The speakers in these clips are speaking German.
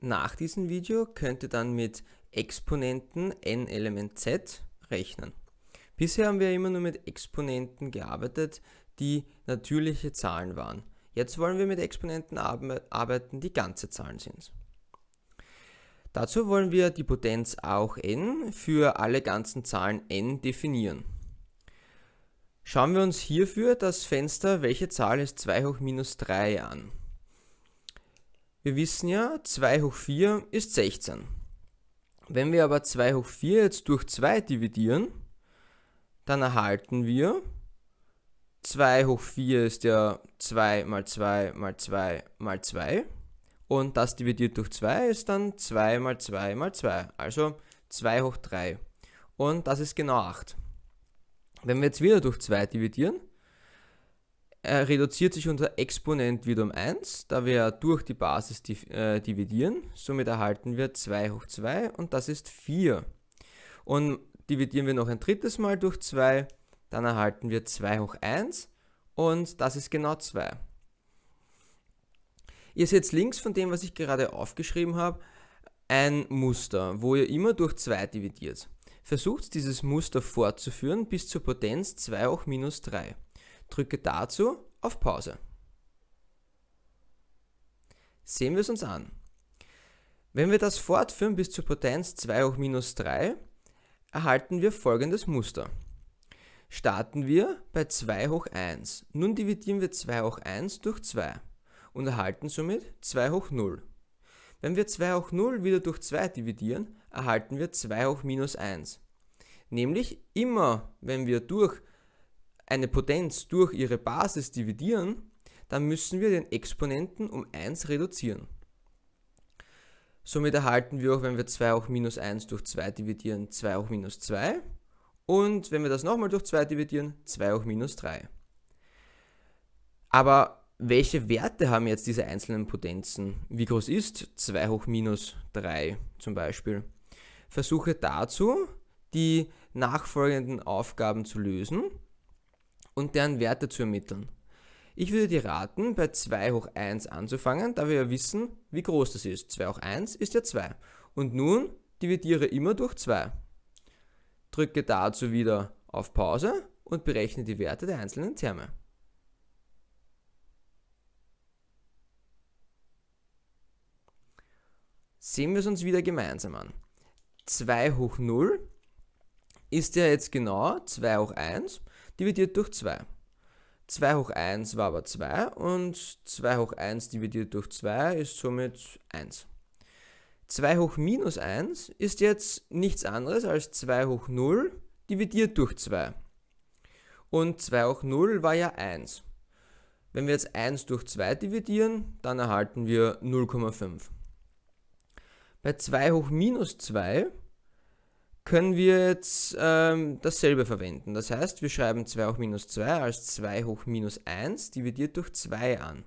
Nach diesem Video könnt ihr dann mit Exponenten n Element z rechnen. Bisher haben wir immer nur mit Exponenten gearbeitet, die natürliche Zahlen waren. Jetzt wollen wir mit Exponenten arbeiten, die ganze Zahlen sind. Dazu wollen wir die Potenz auch n für alle ganzen Zahlen n definieren. Schauen wir uns hierfür das Fenster Welche Zahl ist 2 hoch minus 3 an wir wissen ja, 2 hoch 4 ist 16. Wenn wir aber 2 hoch 4 jetzt durch 2 dividieren, dann erhalten wir 2 hoch 4 ist ja 2 mal 2 mal 2 mal 2. Und das dividiert durch 2 ist dann 2 mal 2 mal 2. Also 2 hoch 3. Und das ist genau 8. Wenn wir jetzt wieder durch 2 dividieren, er äh, reduziert sich unser Exponent wieder um 1, da wir durch die Basis äh, dividieren. Somit erhalten wir 2 hoch 2 und das ist 4. Und dividieren wir noch ein drittes Mal durch 2, dann erhalten wir 2 hoch 1 und das ist genau 2. Ihr seht links von dem, was ich gerade aufgeschrieben habe, ein Muster, wo ihr immer durch 2 dividiert. Versucht dieses Muster fortzuführen bis zur Potenz 2 hoch minus 3. Drücke dazu auf Pause. Sehen wir es uns an. Wenn wir das fortführen bis zur Potenz 2 hoch minus 3, erhalten wir folgendes Muster. Starten wir bei 2 hoch 1. Nun dividieren wir 2 hoch 1 durch 2 und erhalten somit 2 hoch 0. Wenn wir 2 hoch 0 wieder durch 2 dividieren, erhalten wir 2 hoch minus 1. Nämlich immer, wenn wir durch eine Potenz durch ihre Basis dividieren, dann müssen wir den Exponenten um 1 reduzieren. Somit erhalten wir auch, wenn wir 2 hoch minus 1 durch 2 dividieren, 2 hoch minus 2. Und wenn wir das nochmal durch 2 dividieren, 2 hoch minus 3. Aber welche Werte haben jetzt diese einzelnen Potenzen? Wie groß ist 2 hoch minus 3 zum Beispiel? Versuche dazu, die nachfolgenden Aufgaben zu lösen und deren Werte zu ermitteln. Ich würde dir raten, bei 2 hoch 1 anzufangen, da wir ja wissen, wie groß das ist. 2 hoch 1 ist ja 2. Und nun dividiere immer durch 2. Drücke dazu wieder auf Pause und berechne die Werte der einzelnen Terme. Sehen wir es uns wieder gemeinsam an. 2 hoch 0 ist ja jetzt genau 2 hoch 1 dividiert durch 2. 2 hoch 1 war aber 2 und 2 hoch 1 dividiert durch 2 ist somit 1. 2 hoch minus 1 ist jetzt nichts anderes als 2 hoch 0 dividiert durch 2. Und 2 hoch 0 war ja 1. Wenn wir jetzt 1 durch 2 dividieren, dann erhalten wir 0,5. Bei 2 hoch minus 2 können wir jetzt ähm, dasselbe verwenden. Das heißt, wir schreiben 2 hoch minus 2 als 2 hoch minus 1 dividiert durch 2 an.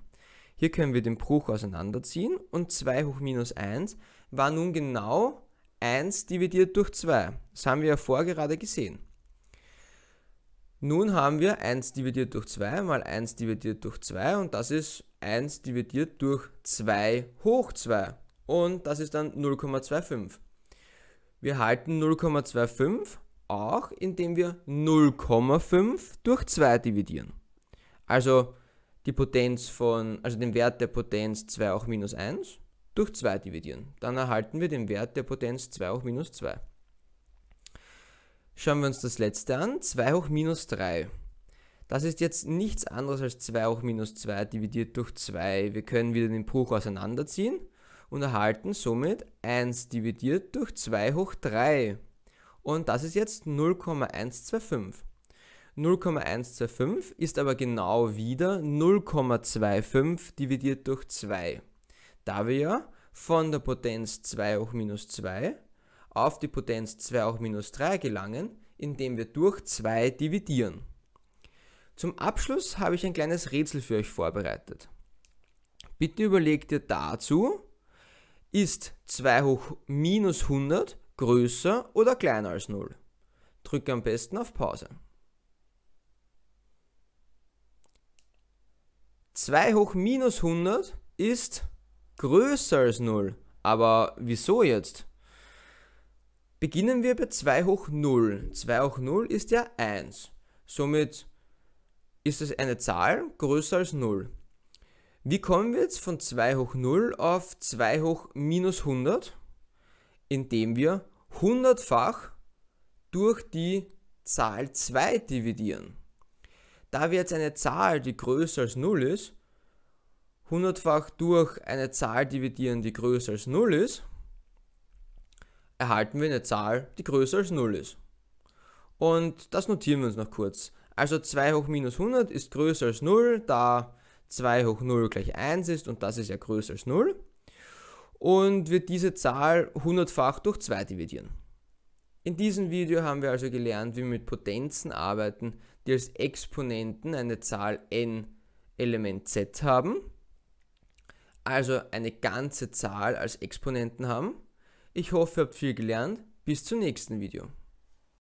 Hier können wir den Bruch auseinanderziehen und 2 hoch minus 1 war nun genau 1 dividiert durch 2. Das haben wir ja vor gerade gesehen. Nun haben wir 1 dividiert durch 2 mal 1 dividiert durch 2 und das ist 1 dividiert durch 2 hoch 2 und das ist dann 0,25. Wir halten 0,25 auch, indem wir 0,5 durch 2 dividieren. Also die Potenz von, also den Wert der Potenz 2 hoch minus 1 durch 2 dividieren. Dann erhalten wir den Wert der Potenz 2 hoch minus 2. Schauen wir uns das letzte an. 2 hoch minus 3. Das ist jetzt nichts anderes als 2 hoch minus 2 dividiert durch 2. Wir können wieder den Bruch auseinanderziehen und erhalten somit 1 dividiert durch 2 hoch 3. Und das ist jetzt 0,125. 0,125 ist aber genau wieder 0,25 dividiert durch 2. Da wir ja von der Potenz 2 hoch minus 2 auf die Potenz 2 hoch minus 3 gelangen, indem wir durch 2 dividieren. Zum Abschluss habe ich ein kleines Rätsel für euch vorbereitet. Bitte überlegt ihr dazu, ist 2 hoch minus 100 größer oder kleiner als 0? Drücke am besten auf Pause. 2 hoch minus 100 ist größer als 0. Aber wieso jetzt? Beginnen wir bei 2 hoch 0. 2 hoch 0 ist ja 1. Somit ist es eine Zahl größer als 0. Wie kommen wir jetzt von 2 hoch 0 auf 2 hoch minus 100? Indem wir 100-fach durch die Zahl 2 dividieren. Da wir jetzt eine Zahl, die größer als 0 ist, 100-fach durch eine Zahl dividieren, die größer als 0 ist, erhalten wir eine Zahl, die größer als 0 ist. Und das notieren wir uns noch kurz. Also 2 hoch minus 100 ist größer als 0, da 2 hoch 0 gleich 1 ist und das ist ja größer als 0. Und wir diese Zahl 100-fach durch 2 dividieren. In diesem Video haben wir also gelernt, wie wir mit Potenzen arbeiten, die als Exponenten eine Zahl n Element z haben, also eine ganze Zahl als Exponenten haben. Ich hoffe, ihr habt viel gelernt. Bis zum nächsten Video.